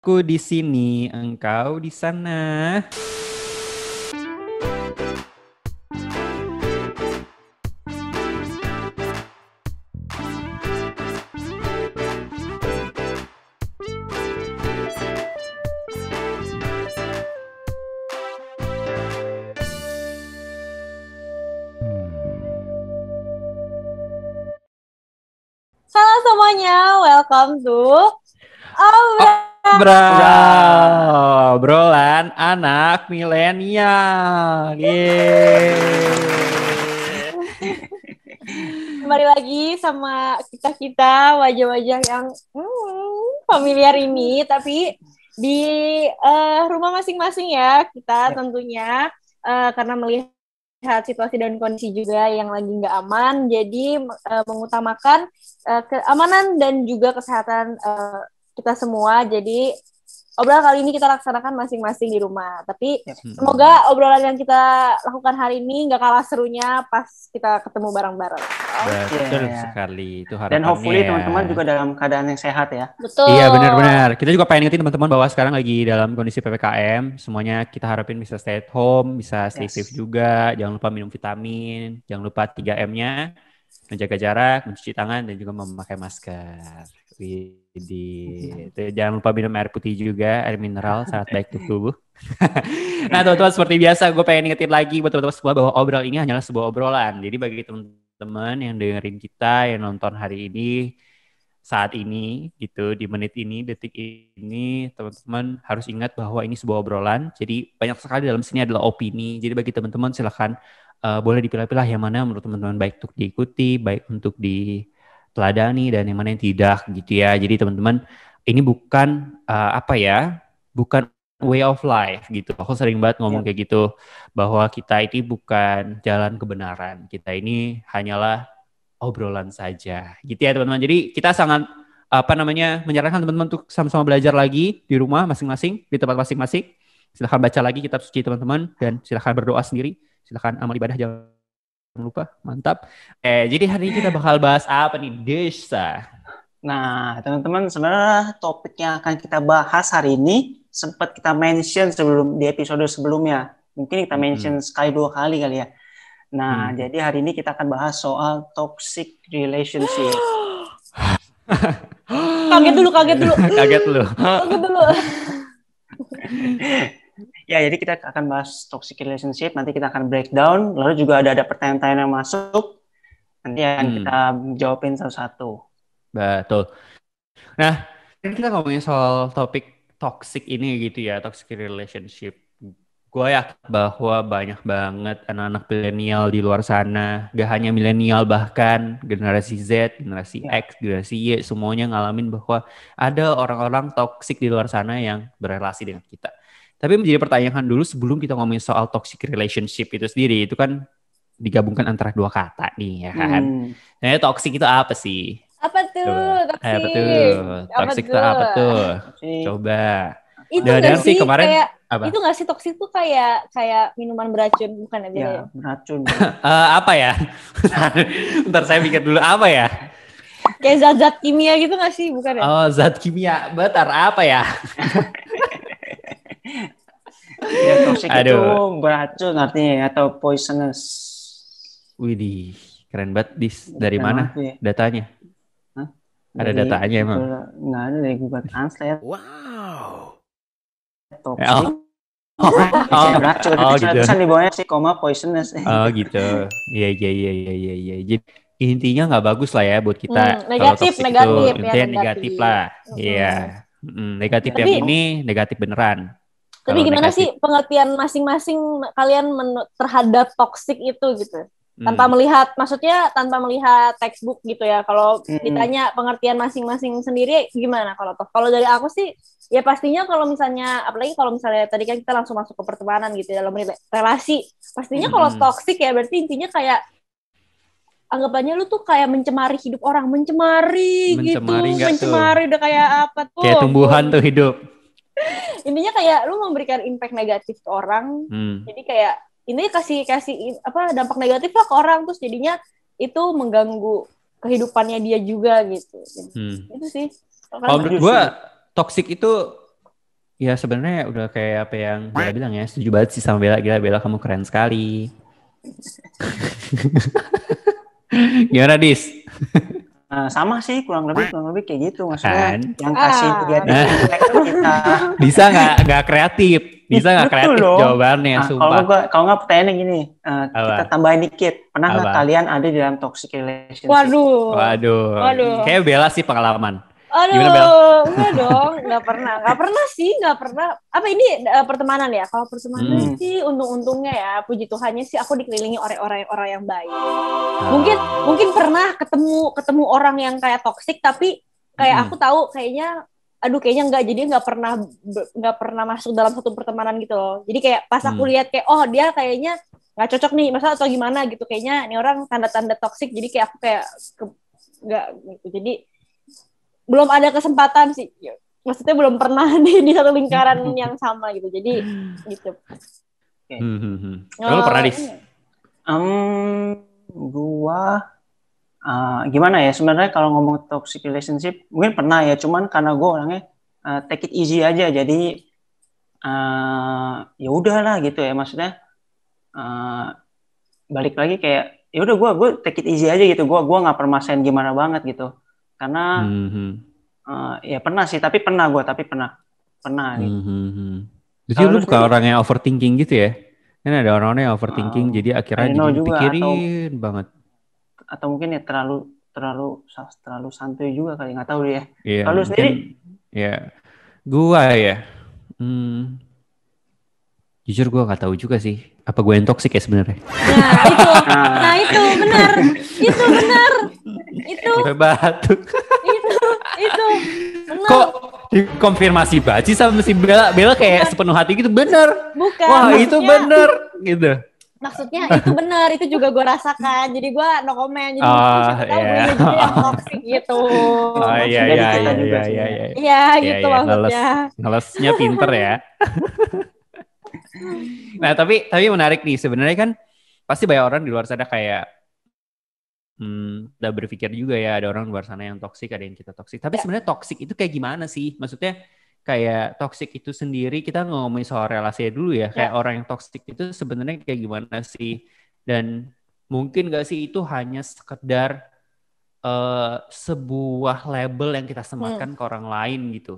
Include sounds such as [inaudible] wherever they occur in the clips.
Aku di sini, engkau di sana. Halo semuanya, welcome to oh. Bro, Brolan, anak milenial. Kembali lagi sama kita-kita wajah-wajah yang hmm, familiar ini, tapi di uh, rumah masing-masing ya kita ya. tentunya uh, karena melihat situasi dan kondisi juga yang lagi nggak aman, jadi uh, mengutamakan uh, keamanan dan juga kesehatan uh, kita semua. Jadi obrolan kali ini kita laksanakan masing-masing di rumah. Tapi hmm. semoga obrolan yang kita lakukan hari ini nggak kalah serunya pas kita ketemu bareng-bareng. Betul sekali itu harapannya. Dan hopefully teman-teman juga dalam keadaan yang sehat ya. Betul. Iya benar-benar. Kita juga pengen ingetin teman-teman bahwa sekarang lagi dalam kondisi ppkm, semuanya kita harapin bisa stay at home, bisa stay yes. safe juga. Jangan lupa minum vitamin, jangan lupa 3M-nya menjaga jarak, mencuci tangan, dan juga memakai masker. Wih. Jadi iya. itu jangan lupa minum air putih juga, air mineral sangat baik untuk [laughs] tubuh. [laughs] nah teman-teman seperti biasa gue pengen ingetin lagi buat teman-teman semua bahwa obrol ini hanyalah sebuah obrolan. Jadi bagi teman-teman yang dengerin kita, yang nonton hari ini, saat ini gitu di menit ini detik ini teman-teman harus ingat bahwa ini sebuah obrolan jadi banyak sekali dalam sini adalah opini jadi bagi teman-teman silahkan uh, boleh dipilah-pilah yang mana menurut teman-teman baik untuk diikuti baik untuk di teladani dan yang mana yang tidak gitu ya. Jadi teman-teman ini bukan uh, apa ya, bukan way of life gitu. Aku sering banget iya. ngomong kayak gitu bahwa kita ini bukan jalan kebenaran. Kita ini hanyalah obrolan saja. Gitu ya teman-teman. Jadi kita sangat apa namanya menyarankan teman-teman untuk sama-sama belajar lagi di rumah masing-masing, di tempat masing-masing. Silahkan baca lagi kitab suci teman-teman dan silahkan berdoa sendiri. Silahkan amal ibadah jangan lupa. Mantap. Eh, jadi hari ini kita bakal bahas apa nih, Desa? Nah, teman-teman, sebenarnya topik yang akan kita bahas hari ini sempat kita mention sebelum di episode sebelumnya. Mungkin kita mention hmm. sekali dua kali kali ya. Nah, hmm. jadi hari ini kita akan bahas soal toxic relationship. [gasps] kaget dulu, kaget dulu. [laughs] kaget dulu. kaget dulu. [laughs] Ya, jadi kita akan bahas toxic relationship. Nanti kita akan breakdown. Lalu juga ada ada pertanyaan-pertanyaan yang masuk. Nanti akan hmm. kita jawabin satu-satu. Betul. Nah, kan kita ngomongin soal topik toxic ini gitu ya, toxic relationship. Gue yakin bahwa banyak banget anak-anak milenial di luar sana, gak hanya milenial bahkan generasi Z, generasi ya. X, generasi Y, semuanya ngalamin bahwa ada orang-orang toxic di luar sana yang berrelasi dengan kita. Tapi menjadi pertanyaan dulu sebelum kita ngomongin soal toxic relationship itu sendiri, itu kan digabungkan antara dua kata nih ya kan. Hmm. Nah, toxic itu apa sih? Apa tuh? Eh, toxic. apa tuh? toxic tuh? itu apa tuh? Coba. Itu Dan sih kemarin kayak, apa? Itu gak sih toxic tuh kayak kayak minuman beracun bukan ya? Ya, beracun. uh, [laughs] apa ya? [laughs] Ntar saya pikir dulu apa ya? Kayak zat-zat kimia gitu gak sih? Bukan ya? Oh, zat kimia. Betar apa ya? [laughs] ya toxic Aduh. itu beracun artinya ya, atau poisonous. Widih, keren banget dis. Dari keren mana ya. datanya? Hah? Ada dari, datanya emang? Enggak ada dari Google Translate. Wow. Toxic. Oh. Oh, oh, beracun. gitu. di bawahnya sih koma poisonous. Oh gitu. Iya iya iya iya iya iya. Jadi intinya nggak bagus lah ya buat kita. Hmm, negatif, negatif, itu, ya, negatif, negatif lah. Iya. Yeah. Hmm. Mm, negatif Tapi, yang ini negatif beneran. Tapi gimana negatif. sih pengertian masing-masing kalian terhadap toxic itu gitu? Hmm. Tanpa hmm. melihat, maksudnya tanpa melihat textbook gitu ya. Kalau hmm. ditanya pengertian masing-masing sendiri gimana kalau toh kalau dari aku sih ya pastinya kalau misalnya apalagi kalau misalnya tadi kan kita langsung masuk ke pertemanan gitu ya, dalam relasi. Pastinya hmm. kalau toxic ya berarti intinya kayak anggapannya lu tuh kayak mencemari hidup orang, mencemari, mencemari gitu, mencemari tuh. udah kayak apa tuh? Kayak tumbuhan tuh hidup. [laughs] intinya kayak lu memberikan impact negatif ke orang hmm. jadi kayak ini kasih kasih apa dampak negatif lah ke orang terus jadinya itu mengganggu kehidupannya dia juga gitu hmm. itu sih kalau menurut gue toxic itu ya sebenarnya udah kayak apa yang Bella bilang ya setuju banget sih sama Bella gila Bella kamu keren sekali [laughs] gimana dis [laughs] Nah, sama sih kurang lebih kurang lebih kayak gitu maksudnya kan? yang kasih kreatif ah. kita [laughs] bisa nggak nggak kreatif bisa nggak kreatif loh. jawabannya nah, sumpah kalau nggak kalau nggak pertanyaan gini uh, kita tambahin dikit pernah nggak kalian ada di dalam toxic relationship waduh waduh, waduh. kayak bela sih pengalaman Aduh, Gimana, enggak dong, enggak pernah. Enggak pernah sih, enggak pernah. Apa ini uh, pertemanan ya? Kalau pertemanan hmm. sih untung-untungnya ya, puji Tuhannya sih aku dikelilingi orang-orang orang yang baik. Ah. Mungkin mungkin pernah ketemu ketemu orang yang kayak toksik tapi kayak hmm. aku tahu kayaknya aduh kayaknya enggak jadi enggak pernah enggak pernah masuk dalam satu pertemanan gitu loh jadi kayak pas aku hmm. lihat kayak oh dia kayaknya nggak cocok nih masa atau gimana gitu kayaknya ini orang tanda-tanda toksik jadi kayak aku kayak nggak gitu jadi belum ada kesempatan sih ya, maksudnya belum pernah [laughs] di, di satu lingkaran yang sama gitu jadi gitu okay. Hmm, hmm, hmm. pernah um, gua uh, gimana ya sebenarnya kalau ngomong toxic relationship mungkin pernah ya cuman karena gua orangnya uh, take it easy aja jadi uh, ya udahlah gitu ya maksudnya uh, balik lagi kayak ya udah gua gua take it easy aja gitu gua gua nggak permasalahin gimana banget gitu karena mm-hmm. uh, ya pernah sih tapi pernah gue tapi pernah pernah gitu. Mm-hmm. Jadi lu bukan orang yang overthinking gitu ya? Kan ada orang-orang yang overthinking uh, jadi akhirnya jadi juga, pikirin atau, banget. Atau mungkin ya terlalu terlalu terlalu santuy juga kali nggak tahu ya. Yeah, Kalau sendiri? Ya, gue ya. Hmm, jujur gue nggak tahu juga sih apa gue yang toxic ya sebenarnya nah itu ah. nah itu benar [laughs] itu benar itu batuk itu itu bener. kok dikonfirmasi baci sama si Bella Bella kayak bukan. sepenuh hati gitu bener bukan wah maksudnya, itu bener gitu maksudnya itu bener itu juga gue rasakan jadi gue no comment jadi oh, siapa tahu yeah. juga yang toxic gitu oh iya iya iya iya, iya iya iya iya gitu yeah, maksudnya Ngeles, ngelesnya pinter ya [laughs] nah tapi tapi menarik nih sebenarnya kan pasti banyak orang di luar sana kayak hmm, udah berpikir juga ya ada orang luar sana yang toksik ada yang kita toksik tapi ya. sebenarnya toksik itu kayak gimana sih maksudnya kayak toksik itu sendiri kita ngomongin soal relasi dulu ya. ya kayak orang yang toksik itu sebenarnya kayak gimana sih dan mungkin gak sih itu hanya sekedar uh, sebuah label yang kita sematkan hmm. ke orang lain gitu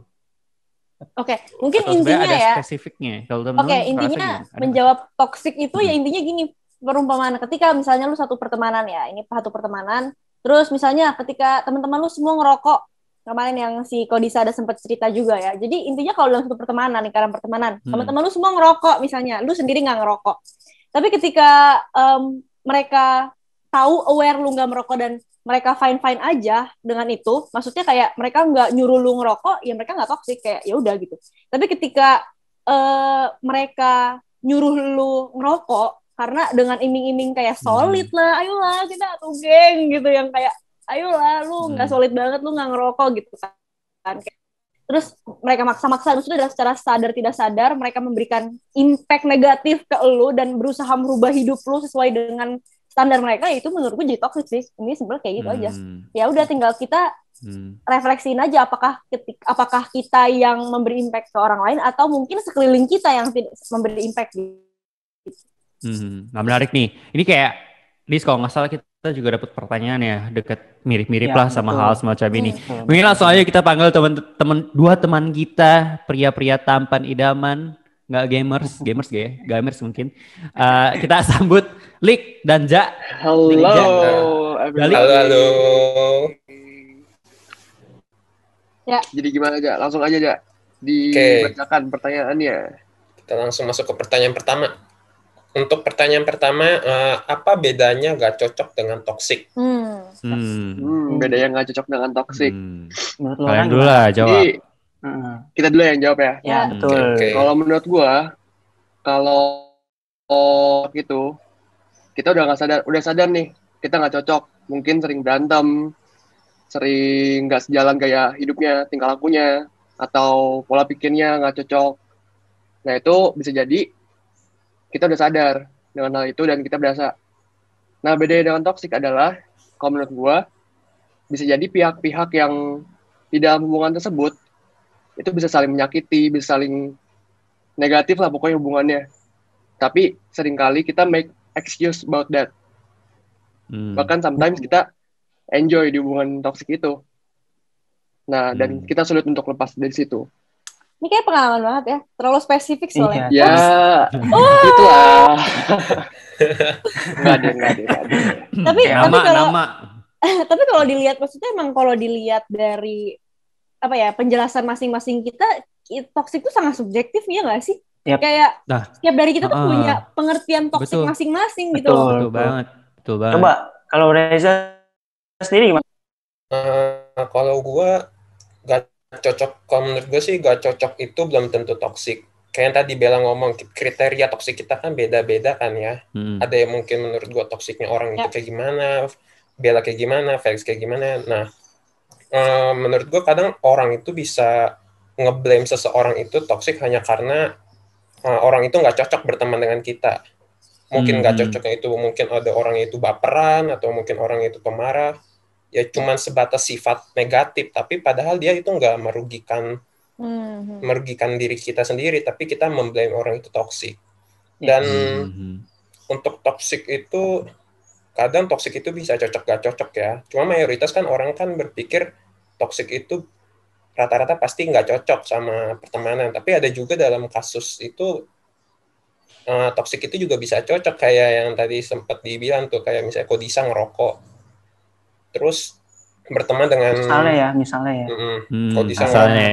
Oke, okay. mungkin Atau intinya ada ya. Oke, okay, intinya menjawab toksik itu ya hmm. ya intinya gini, perumpamaan ketika misalnya lu satu pertemanan ya, ini satu pertemanan, terus misalnya ketika teman-teman lu semua ngerokok, kemarin yang si Kodisa ada sempat cerita juga ya. Jadi intinya kalau dalam satu pertemanan, lingkaran pertemanan, hmm. teman-teman lu semua ngerokok misalnya, lu sendiri nggak ngerokok. Tapi ketika um, mereka tahu aware lu nggak merokok dan mereka fine fine aja dengan itu maksudnya kayak mereka nggak nyuruh lu ngerokok ya mereka nggak toksik kayak ya udah gitu tapi ketika uh, mereka nyuruh lu ngerokok karena dengan iming-iming kayak hmm. solid lah ayolah kita tuh geng gitu yang kayak ayolah lu hmm. nggak solid banget lu nggak ngerokok gitu kan terus mereka maksa-maksa terus itu secara sadar tidak sadar mereka memberikan impact negatif ke lu dan berusaha merubah hidup lu sesuai dengan standar mereka itu menurutku jadi toxic sih ini sebenarnya kayak gitu hmm. aja ya udah tinggal kita hmm. refleksiin aja apakah ketik, apakah kita yang memberi impact ke orang lain atau mungkin sekeliling kita yang memberi impact gitu Hmm, nah menarik nih. Ini kayak, Liz kalau nggak salah kita juga dapat pertanyaan ya dekat mirip-mirip ya, lah betul. sama hal semacam ini. Hmm, Mungkin langsung aja kita panggil teman-teman dua teman kita pria-pria tampan idaman nggak gamers, [laughs] gamers gak ya? Gamers mungkin. Uh, kita sambut Lik dan Ja. Halo. Halo. Halo, halo. Ya. Jadi gimana aja Langsung aja aja dibacakan okay. pertanyaannya. Kita langsung masuk ke pertanyaan pertama untuk pertanyaan pertama, uh, apa bedanya gak cocok dengan toxic? Hmm. hmm. hmm. Bedanya gak cocok dengan toxic. Hmm. Kalian kan dulu lah jawab. Jadi, hmm. kita dulu yang jawab ya. Ya hmm, betul. Okay, Kalau menurut gua, kalau oh, gitu, kita udah nggak sadar, udah sadar nih, kita nggak cocok. Mungkin sering berantem, sering gak sejalan kayak hidupnya, tingkah lakunya, atau pola pikirnya nggak cocok. Nah itu bisa jadi kita udah sadar dengan hal itu dan kita berasa. Nah, bedanya dengan toksik adalah, kalau menurut gue, bisa jadi pihak-pihak yang di dalam hubungan tersebut itu bisa saling menyakiti, bisa saling negatif lah pokoknya hubungannya. Tapi seringkali kita make excuse about that. Hmm. Bahkan sometimes kita enjoy di hubungan toksik itu. Nah, hmm. dan kita sulit untuk lepas dari situ. Ini kayak pengalaman banget ya, terlalu spesifik soalnya. Iya. Ya, oh. itu lah [laughs] ada, nggak ada, nggak ada. Tapi, nama, tapi kalau nama. [laughs] tapi kalau dilihat maksudnya emang kalau dilihat dari apa ya penjelasan masing-masing kita toksik itu sangat subjektif ya nggak sih? Yep. Kayak nah, setiap dari kita tuh uh, punya pengertian toksik masing-masing gitu betul, Betul, betul banget. Betul banget. Coba kalau Reza sendiri gimana? Uh, kalau gua gak cocok kalau menurut gue sih gak cocok itu belum tentu toksik kayak yang tadi Bella ngomong kriteria toksik kita kan beda-beda kan ya hmm. ada yang mungkin menurut gue toksiknya orang ya. itu kayak gimana Bella kayak gimana Felix kayak gimana nah eh, menurut gue kadang orang itu bisa ngeblame seseorang itu toksik hanya karena eh, orang itu nggak cocok berteman dengan kita mungkin nggak hmm. cocoknya itu mungkin ada orang itu baperan atau mungkin orang itu pemarah ya cuman sebatas sifat negatif tapi padahal dia itu nggak merugikan mm-hmm. merugikan diri kita sendiri tapi kita memblame orang itu toksik hmm. dan mm-hmm. untuk toksik itu kadang toksik itu bisa cocok gak cocok ya cuma mayoritas kan orang kan berpikir toksik itu rata-rata pasti nggak cocok sama pertemanan tapi ada juga dalam kasus itu uh, eh, toksik itu juga bisa cocok kayak yang tadi sempat dibilang tuh kayak misalnya kodisa ngerokok terus berteman dengan misalnya ya misalnya ya mm, hmm, kalau misalnya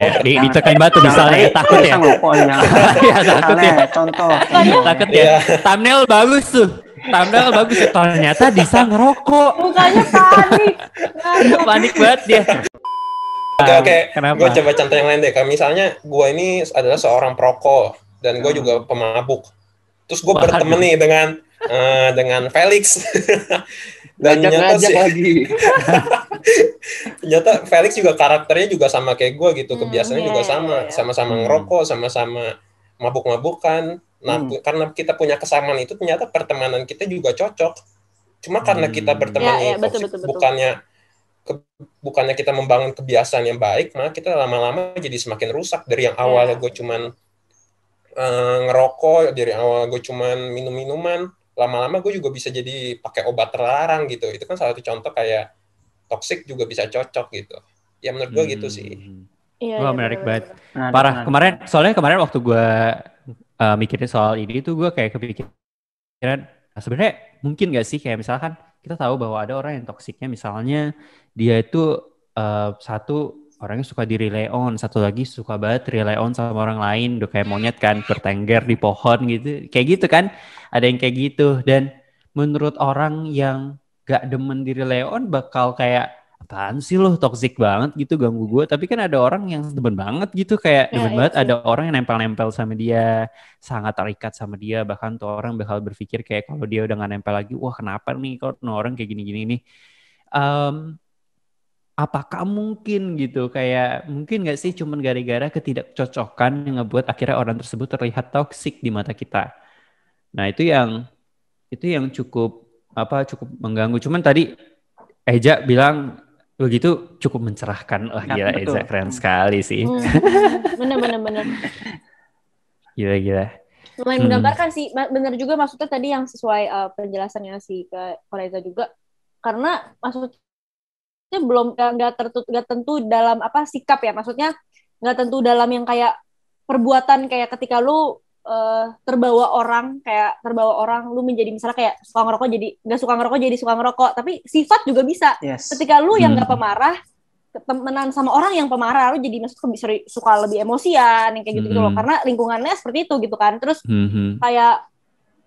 Oh, eh, di, dicekain batu misalnya ya, takut ya ya [laughs] takut ya contoh iya, takut ya thumbnail bagus tuh thumbnail bagus tuh. ternyata bisa ngerokok mukanya panik [laughs] panik banget dia Oke, oke. Gue coba contoh yang lain deh. Kayak misalnya gue ini adalah seorang perokok dan gue hmm. juga pemabuk. Terus gue berteman nih dengan uh, dengan Felix. [laughs] Dan ngajak sih, lagi. [laughs] ternyata Felix juga karakternya juga sama kayak gue gitu, hmm, kebiasaannya iya, juga sama, iya, iya. sama-sama yeah, hmm. ngerokok, sama-sama mabuk-mabukan. Nah, hmm. karena kita punya kesamaan itu ternyata pertemanan kita juga cocok. Cuma karena hmm. kita berteman ya, ya, betul, bukannya ke, bukannya kita membangun kebiasaan yang baik, maka kita lama-lama jadi semakin rusak dari yang awalnya gue cuman uh, ngerokok, dari awal gue cuman minum-minuman, lama-lama gue juga bisa jadi pakai obat terlarang gitu itu kan salah satu contoh kayak toxic juga bisa cocok gitu ya menurut gue hmm. gitu sih hmm. Iya, Wah, iya, menarik iya. banget. Nah, nah, Parah. Nah. kemarin, soalnya kemarin waktu gue uh, mikirin soal ini tuh gue kayak kepikiran, sebenarnya mungkin nggak sih kayak misalkan kita tahu bahwa ada orang yang toksiknya misalnya dia itu uh, satu orangnya suka di relay on satu lagi suka banget relay on sama orang lain udah kayak monyet kan bertengger di pohon gitu kayak gitu kan ada yang kayak gitu dan menurut orang yang gak demen di relay on bakal kayak apaan sih lo toxic banget gitu ganggu gue tapi kan ada orang yang demen banget gitu kayak ya, demen ya banget ada orang yang nempel-nempel sama dia sangat terikat sama dia bahkan tuh orang bakal berpikir kayak kalau dia udah gak nempel lagi wah kenapa nih kalau orang kayak gini-gini nih um, apakah mungkin gitu kayak mungkin nggak sih cuman gara-gara ketidakcocokan yang ngebuat akhirnya orang tersebut terlihat toksik di mata kita nah itu yang itu yang cukup apa cukup mengganggu cuman tadi Eja bilang begitu cukup mencerahkan oh gila betul. Eja keren sekali sih hmm. bener bener bener [laughs] gila gila lumayan hmm. menggambarkan sih bener juga maksudnya tadi yang sesuai uh, penjelasannya si ke Koreza juga karena maksudnya maksudnya belum nggak tertut, nggak tentu dalam apa sikap ya maksudnya nggak tentu dalam yang kayak perbuatan kayak ketika lu uh, terbawa orang kayak terbawa orang lu menjadi misalnya kayak suka ngerokok jadi nggak suka ngerokok jadi suka ngerokok tapi sifat juga bisa yes. ketika lu yang nggak hmm. pemarah temenan sama orang yang pemarah lu jadi masuk bisa suka lebih emosian yang kayak gitu gitu hmm. loh karena lingkungannya seperti itu gitu kan terus hmm. hmm. kayak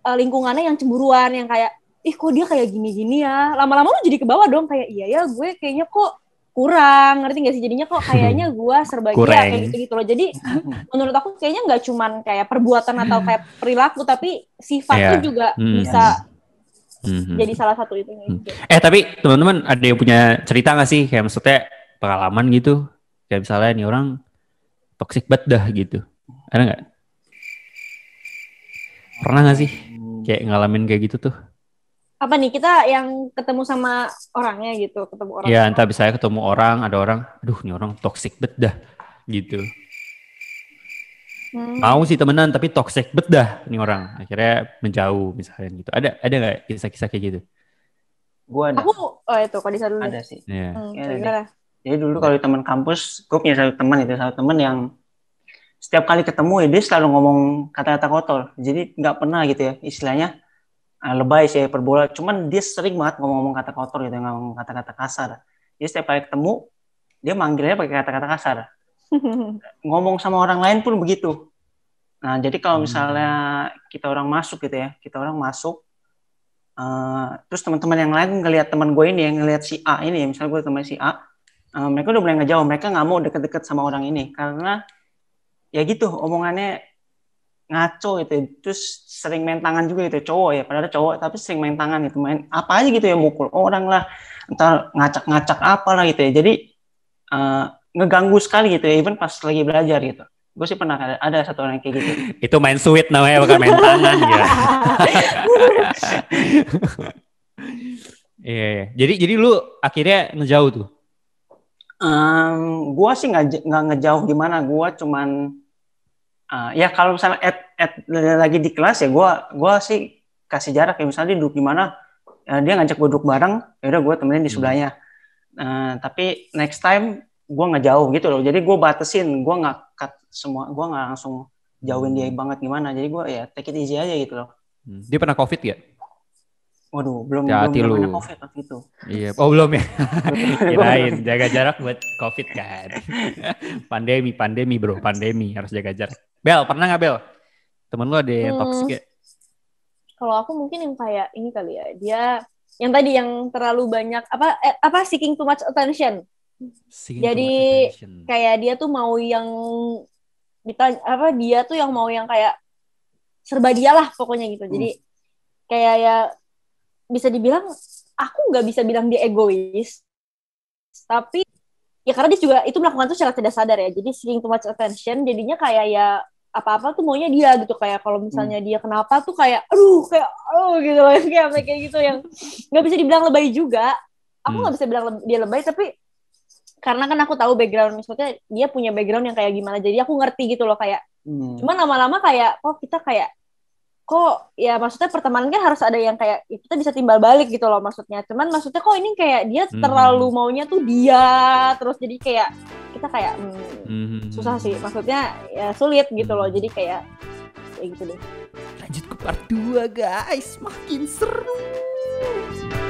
eh, lingkungannya yang cemburuan yang kayak ih kok dia kayak gini-gini ya lama-lama lu jadi ke bawah dong kayak iya ya gue kayaknya kok kurang ngerti gak sih jadinya kok kayaknya gue serba gila kayak gitu gitu loh jadi [laughs] menurut aku kayaknya nggak cuman kayak perbuatan atau kayak perilaku tapi sifat yeah. juga mm. bisa mm jadi salah satu itu hmm. eh tapi teman-teman ada yang punya cerita gak sih kayak maksudnya pengalaman gitu kayak misalnya nih orang toxic banget dah gitu ada nggak pernah gak sih kayak ngalamin kayak gitu tuh apa nih kita yang ketemu sama orangnya gitu ketemu orang ya entah bisa ya ketemu orang ada orang aduh ini orang toxic bedah gitu hmm. mau sih temenan tapi toxic bedah ini orang akhirnya menjauh misalnya gitu ada ada nggak kisah-kisah kayak gitu gua ada aku oh itu kalau dulu ada sih yeah. hmm, ya, ada, jadi dulu kalau di teman kampus gue punya satu teman itu satu teman yang setiap kali ketemu ya dia selalu ngomong kata-kata kotor jadi nggak pernah gitu ya istilahnya Ah, lebay sih perbola cuman dia sering banget ngomong-ngomong kata kotor gitu ngomong kata-kata kasar Dia setiap kali ketemu dia manggilnya pakai kata-kata kasar [laughs] ngomong sama orang lain pun begitu nah jadi kalau hmm. misalnya kita orang masuk gitu ya kita orang masuk uh, terus teman-teman yang lain ngelihat teman gue ini yang ngelihat si A ini misalnya gue teman si A uh, mereka udah mulai ngejauh mereka nggak mau deket-deket sama orang ini karena ya gitu omongannya ngaco itu ya. terus sering main tangan juga itu ya, cowok ya padahal cowok tapi sering main tangan itu main apa aja gitu ya mukul orang lah entar ngacak-ngacak apa lah gitu ya jadi uh, ngeganggu sekali gitu ya even pas lagi belajar gitu gue sih pernah ada, ada satu orang kayak gitu [laughs] itu main sweet namanya bukan main tangan ya [laughs] Iya, yeah, yeah. jadi jadi lu akhirnya ngejauh tuh? Um, gua sih nggak nggak ngejauh gimana, gue cuman uh, ya kalau misalnya at, at, lagi di kelas ya gue gua sih kasih jarak ya misalnya dia duduk di mana uh, dia ngajak gue duduk bareng ya udah gue temenin di hmm. sebelahnya uh, tapi next time gue nggak jauh gitu loh jadi gue batasin gue nggak cut semua gue nggak langsung jauhin dia hmm. banget gimana jadi gue ya take it easy aja gitu loh hmm. dia pernah covid gak? Waduh, belum Jati belum COVID waktu itu. Iya, oh belum ya. Kirain jaga jarak buat COVID kan. pandemi, pandemi bro, pandemi harus jaga jarak. Bel, pernah nggak Bel? Temen lu ada yang hmm, toxic ya? Kalau aku mungkin yang kayak ini kali ya, dia yang tadi yang terlalu banyak apa eh, apa seeking too much attention. Seeking Jadi much attention. kayak dia tuh mau yang ditanya apa dia tuh yang mau yang kayak serba dialah pokoknya gitu. Jadi hmm. kayak ya bisa dibilang aku nggak bisa bilang dia egois tapi ya karena dia juga itu melakukan itu secara tidak sadar ya jadi seeking too much attention jadinya kayak ya apa-apa tuh maunya dia gitu kayak kalau misalnya hmm. dia kenapa tuh kayak aduh kayak oh gitu loh [laughs] kayak kayak gitu yang nggak bisa dibilang lebay juga aku hmm. nggak hmm. bisa bilang dia lebay tapi karena kan aku tahu background misalnya dia punya background yang kayak gimana jadi aku ngerti gitu loh kayak hmm. cuman lama-lama kayak oh kita kayak kok ya maksudnya pertemanan kan harus ada yang kayak ya kita bisa timbal balik gitu loh maksudnya cuman maksudnya kok ini kayak dia hmm. terlalu maunya tuh dia terus jadi kayak kita kayak hmm, hmm. susah sih maksudnya ya sulit gitu loh hmm. jadi kayak kayak gitu deh lanjut ke part 2 guys makin seru